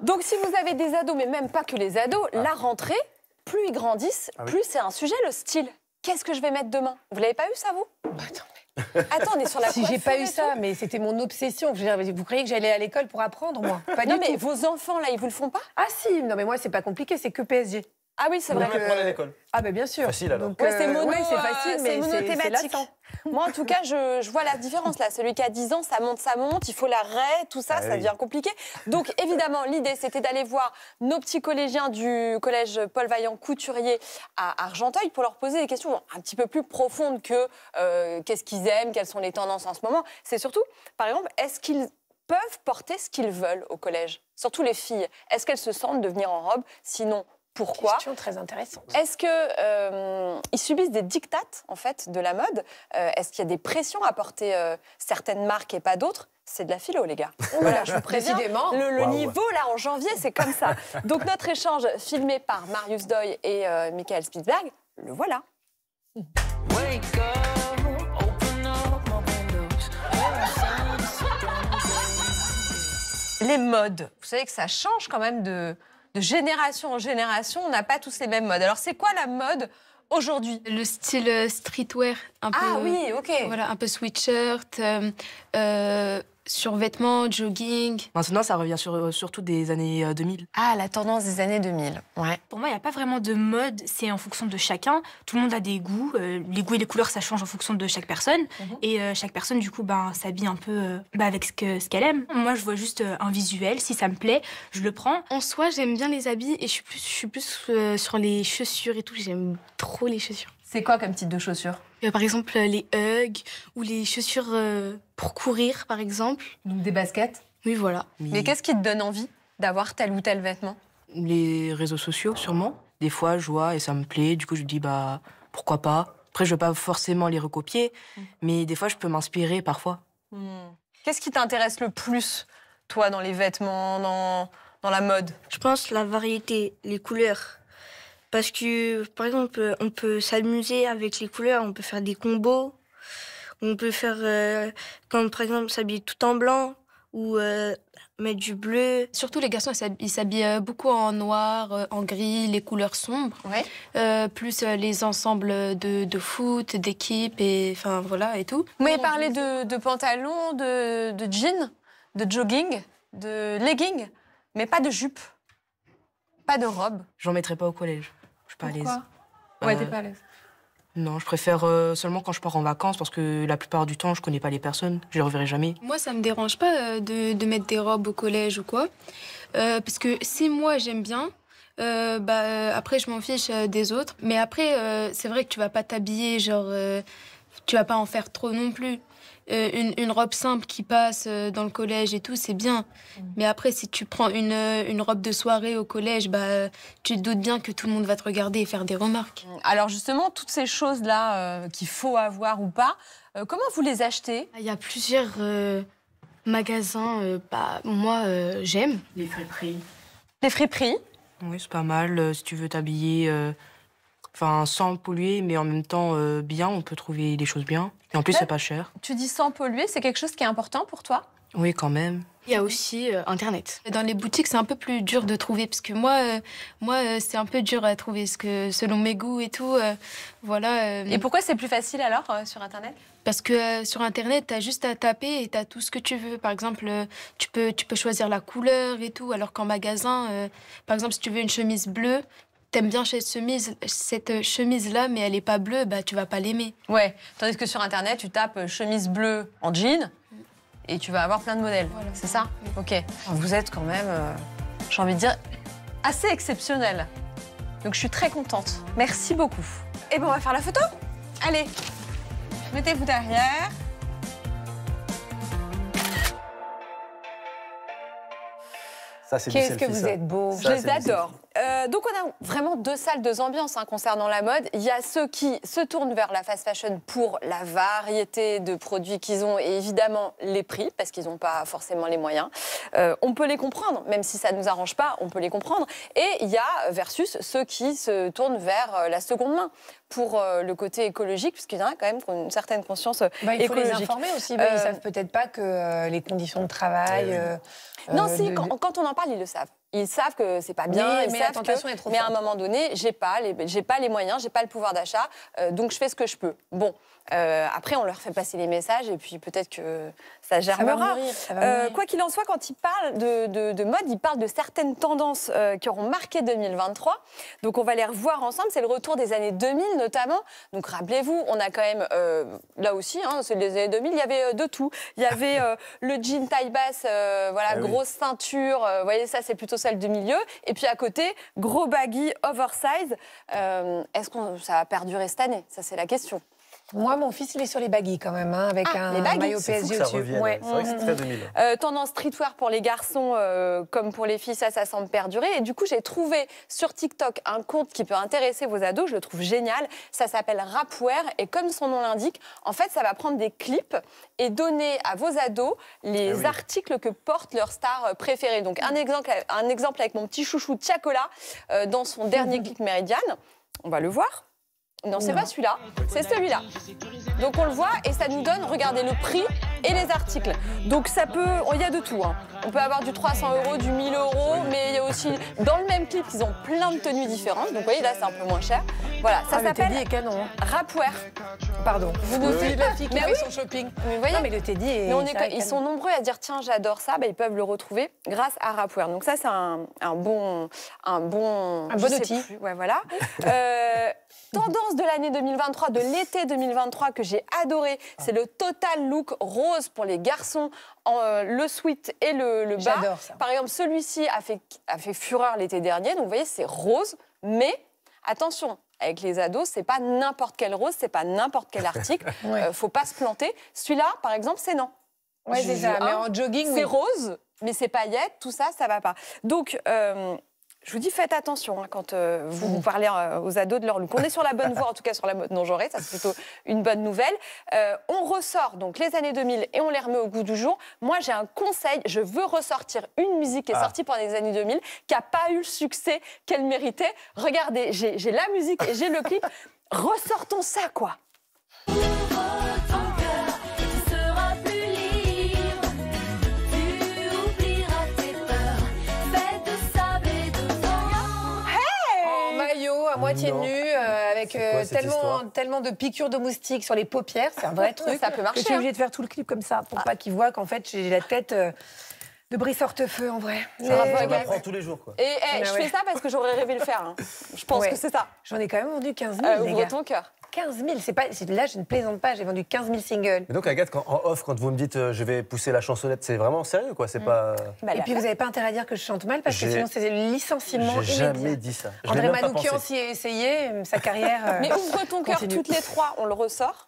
Donc si vous avez des ados, mais même pas que les ados, ah. la rentrée, plus ils grandissent, ah plus c'est un sujet, le style. Qu'est-ce que je vais mettre demain Vous l'avez pas eu ça, vous bah, attendez Attends, on sur la Si j'ai pas eu ça, mais c'était mon obsession. Vous croyez que j'allais à l'école pour apprendre, moi Pas non, mais vos enfants, là, ils vous le font pas Ah si, non, mais moi, c'est pas compliqué, c'est que PSG. Ah oui, c'est vrai. Vous à l'école Ah bien sûr. Facile alors. Donc, euh, c'est mono, c'est euh, facile, mais c'est moi, en tout cas, je, vois la différence là. Celui qui a 10 ans, ça monte, ça monte, il faut l'arrêt, tout ça, ah ça devient compliqué. Donc, évidemment, l'idée, c'était d'aller voir nos petits collégiens du collège Paul Vaillant Couturier à Argenteuil pour leur poser des questions un petit peu plus profondes que euh, qu'est-ce qu'ils aiment, quelles sont les tendances en ce moment. C'est surtout, par exemple, est-ce qu'ils peuvent porter ce qu'ils veulent au collège, surtout les filles. Est-ce qu'elles se sentent de venir en robe Sinon, pourquoi Question très intéressante. Est-ce qu'ils euh, subissent des dictates en fait de la mode euh, Est-ce qu'il y a des pressions à porter euh, certaines marques et pas d'autres c'est de la philo, les gars. Voilà, je vous préviens. Le, niveau, là, en janvier, c'est comme ça. Donc, notre échange, filmé par Marius Doy et Michael Spitzberg, le voilà. les modes. Vous savez que ça change quand même de, génération en génération, on n'a pas tous les mêmes modes. Alors c'est quoi la mode aujourd'hui Le style euh, streetwear, un ah peu. Ah oui, ok. Voilà, un peu sweatshirt, euh, euh, sur vêtements, jogging. Maintenant, ça revient euh, surtout des années 2000. Euh, ah, la tendance des années 2000, ouais. Pour moi, il n'y a pas vraiment de mode, c'est en fonction de chacun. Tout le monde a des goûts, euh, les goûts et les couleurs, ça change en fonction de chaque personne. Mhm. Et chaque personne, du coup, ben, s'habille un peu ben, avec ce qu'elle aime. Moi, je vois juste un visuel, si ça me plaît, je le prends. En soi, j'aime bien les habits et je plus, je suis plus sur les chaussures et tout, j'aime trop les chaussures. C'est quoi comme type de chaussures euh, Par exemple, euh, les Hugs ou les chaussures euh, pour courir, par exemple. Donc des baskets Oui, voilà. Mais qu'est-ce qui te donne envie d'avoir tel ou tel vêtement Les réseaux sociaux, sûrement. Des fois, je vois et ça me plaît. Du coup, je dis, bah, pourquoi pas Après, je ne veux pas forcément les recopier, mm. mais des fois, je peux m'inspirer parfois. Mm. Qu'est-ce qui t'intéresse le plus, toi, dans les vêtements, dans, dans la mode Je pense la variété, les couleurs. Parce que, par exemple, on peut s'amuser avec les couleurs, on peut faire des combos, on peut faire, quand euh, par exemple, s'habiller tout en blanc ou euh, mettre du bleu. Surtout les garçons, ils s'habillent euh, beaucoup en noir, en gris, les couleurs sombres. Ouais. plus les ensembles de, foot, d'équipe, et enfin voilà, et tout. Vous m'avez parlé de, pantalons, de, de jeans, de jogging, de leggings, mais pas de jupe, pas de robe. J'en mettrai pas au collège. Je suis pas à l'aise. Euh, pas à l'aise. Non, je préfère euh, seulement quand je pars en vacances parce que la plupart du temps, je connais pas les personnes, je les reverrai jamais. Moi, ça me dérange pas euh, de, mettre des robes au collège ou quoi. parce que si moi j'aime bien, bah, après je m'en fiche des autres. Mais après, c'est vrai que tu vas pas t'habiller genre tu vas pas en faire trop non plus. Euh, une, robe simple qui passe euh, dans le collège et tout, c'est bien. Mm. Mais après, si tu prends euh, une, robe de soirée au collège, bah, tu te doutes bien que tout le monde va te regarder et faire des remarques. Mm. Alors justement, toutes ces choses-là qu'il faut avoir ou pas, comment vous les achetez Il y a plusieurs magasins. Bah, moi, j'aime. Les friperies. Les friperies Oui, c'est pas mal. si tu veux t'habiller Enfin, sans polluer, mais en même temps euh, bien, on peut trouver des choses bien. Et en plus, euh, c'est pas cher. Tu dis sans polluer, c'est quelque chose qui est important pour toi Oui, quand même. Il y a aussi euh, Internet. Dans les boutiques, c'est un peu plus dur de trouver, parce que moi, moi c'est un peu dur à trouver, parce que selon mes goûts et tout, voilà. Et pourquoi c'est plus facile alors sur Internet parce que sur Internet, tu as juste à taper et tu as tout ce que tu veux. Par exemple, tu peux, tu peux choisir la couleur et tout, alors qu'en magasin, par exemple, si tu veux une chemise bleue, t'aimes bien cette chemise, cette chemise là, mais elle est pas bleue, bah tu vas pas l'aimer. Ouais. Tandis que sur internet, tu tapes euh, chemise bleue en jean et tu vas avoir plein de modèles. C'est ça Ok. Vous êtes quand même, euh, j'ai envie de dire, assez exceptionnel. Donc je suis très contente. Merci beaucoup. Et eh ben on va faire la photo. Allez, mettez-vous derrière. Ça, c'est Qu'est-ce que vous êtes beau. je les adore. Euh, donc on a vraiment deux salles, deux ambiances hein, concernant la mode. Il y a ceux qui se tournent vers la fast fashion pour la variété de produits qu'ils ont et évidemment les prix parce qu'ils n'ont pas forcément les moyens. Euh, on peut les comprendre, même si ça ne nous arrange pas, on peut les comprendre. Et il y a euh, versus ceux qui se tournent vers la seconde main pour le côté écologique, puisqu'il y en a quand même pour une certaine conscience bah, il faut les informer aussi, bah, ils savent peut-être pas que les conditions de travail. Ah non, si, quand, on en parle, ils le savent ils savent que c'est pas bien, mais la tentation est trop mais à un moment donné, j'ai pas les, j'ai pas les moyens, j'ai pas le pouvoir d'achat, euh, donc je fais ce que je peux. Bon, euh, après on leur fait passer les messages et puis peut-être que ça germera. Euh, quoi qu'il en soit, quand ils parlent de, mode, ils parlent de certaines tendances qui auront marqué 2023. Donc on va les revoir ensemble. C'est le retour des années 2000 notamment. Donc rappelez-vous, on a quand même là aussi, hein, c'est les années 2000, il y avait de tout. Il y avait le jean taille basse, voilà, ah grosse ceinture. vous voyez, ça c'est plutôt celle du milieu. Et puis à côté, gros baggy, oversize. Euh, est-ce que ça va perdurer cette année Ça, c'est la question. Moi, mon fils, il est sur les baguilles quand même, hein, avec ah, un maillot PSG dessus. Hein. Ouais. Mm, mm, mm. Euh, tendance streetwear pour les garçons euh, comme pour les filles, ça, ça semble perdurer. Et du coup, j'ai trouvé sur TikTok un compte qui peut intéresser vos ados. Je le trouve génial. Ça s'appelle Rapwear, Et comme son nom l'indique, en fait, ça va prendre des clips et donner à vos ados les eh articles que portent leurs stars euh, préférées. Donc, un exemple, un exemple avec mon petit chouchou Tiakola dans son dernier clip Méridiane. On va le voir. Non, c'est pas celui-là, c'est celui-là. Donc on le voit et ça nous donne, regardez, le prix et les articles. Donc ça peut, oh, il y a de tout. Hein. On peut avoir du 300 euros, du 1000 euros, mais il y a aussi, dans le même clip, ils ont plein de tenues différentes. Donc vous voyez, là c'est un peu moins cher. Voilà, ça ah, s'appelle canon. Hein. Rapware. Pardon. Vous nous dites la fille qui fait son shopping. Mais voyez, mais le Teddy on ils sont nombreux à dire tiens, j'adore ça, bah, ils peuvent le retrouver grâce à Rapware. Donc ça c'est un, bon un bon bon outil. ouais, voilà. Euh, tendance de l'année 2023, de l'été 2023 que j'ai adoré, ah. c'est le total look rose pour les garçons, euh, le sweat et le, le bas. Ça. Par exemple, celui-ci a fait, a fait fureur l'été dernier, donc vous voyez, c'est rose, mais attention, avec les ados, c'est pas n'importe quelle rose, c'est pas n'importe quel article. Euh, faut pas se planter. Celui-là, par exemple, c'est non. Mais en jogging, c'est rose, mais c'est paillettes, tout ça, ça va pas. Donc, euh, je vous dis, faites attention hein, quand euh, mmh. vous, parlez euh, aux ados de leur look. On est sur la bonne voie, en tout cas sur la mode non genrée, ça c'est plutôt une bonne nouvelle. Euh, on ressort donc les années 2000 et on les remet au goût du jour. Moi, j'ai un conseil, je veux ressortir une musique qui est ah. sortie pendant les années 2000, qui n'a pas eu le succès qu'elle méritait. Regardez, j'ai la musique et j'ai le clip. Ressortons ça, quoi. nu euh, avec euh, tellement, tellement de piqûres de moustiques sur les paupières, c'est un vrai truc. Ça peut marcher. Je suis hein. obligée de faire tout le clip comme ça pour ah. pas qu'ils voient qu'en fait j'ai la tête. Euh, de sorte feu en vrai. Ça prends tous les jours. Quoi. Et eh, bah je fais ça parce que j'aurais rêvé de le faire. Hein. Je pense que c'est ça. J'en ai quand même vendu 15 000. ton cœur. 15 000. pas, là, je ne plaisante pas, j'ai vendu 15 000 singles. donc, Agathe, quand, en off, quand vous me dites euh, je vais pousser la chansonnette, c'est vraiment sérieux, quoi. C'est mm. pas. Bah, et puis, vous n'avez pas intérêt à dire que je chante mal, parce que sinon, c'est le licenciement J'ai jamais dit ça. André Manoukian s'y est essayé, sa carrière. Mais euh, ouvre ton cœur toutes les trois, on le ressort.